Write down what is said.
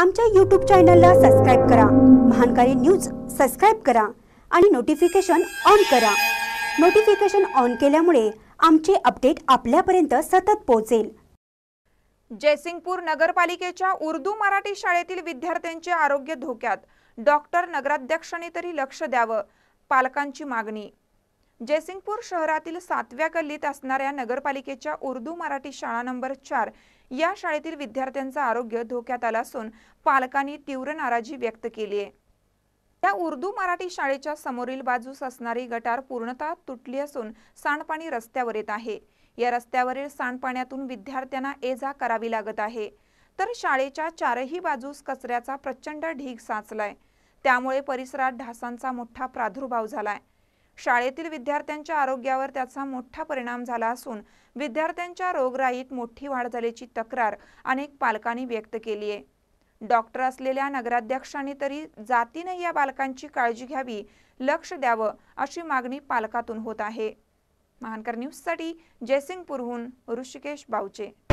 आमच्या यूट्यूब चॅनलला सबस्क्राईब करा महानकारी न्यूज सबस्क्राईब करा आणि नोटिफिकेशन ऑन करा नोटिफिकेशन ऑन केल्यामुळे आमचे अपडेट आपल्यापर्यंत सतत पोहोचेल जयसिंगपूर नगरपालिकेच्या उर्दू मराठी शाळेतील विद्यार्थ्यांचे आरोग्य धोक्यात डॉक्टर नगराध्यक्षांनी तरी लक्ष द्यावं पालकांची मागणी जयसिंगपूर शहरातील सातव्या गल्लीत असणाऱ्या नगरपालिकेच्या उर्दू मराठी शाळा नंबर चार या शाळेतील विद्यार्थ्यांचं आरोग्य धोक्यात आलं असून पालकांनी तीव्र नाराजी व्यक्त केली आहे त्या उर्दू मराठी शाळेच्या समोरील बाजूस असणारी गटार पूर्णतः तुटली असून सांडपाणी रस्त्यावर येत आहे या रस्त्यावरील सांडपाण्यातून विद्यार्थ्यांना ये जा करावी लागत आहे तर शाळेच्या चारही बाजूस कचऱ्याचा प्रचंड ढीग साचलाय त्यामुळे परिसरात ढासांचा मोठा प्रादुर्भाव झालाय शाळेतील विद्यार्थ्यांच्या आरोग्यावर त्याचा मोठा परिणाम झाला असून विद्यार्थ्यांच्या रोगराईत मोठी वाढ झाल्याची तक्रार अनेक पालकांनी व्यक्त केली आहे डॉक्टर असलेल्या नगराध्यक्षांनी तरी जातीने या बालकांची काळजी घ्यावी लक्ष द्यावं अशी मागणी पालकातून होत आहे महानकर न्यूजसाठी जयसिंगपूरहून ऋषिकेश बावचे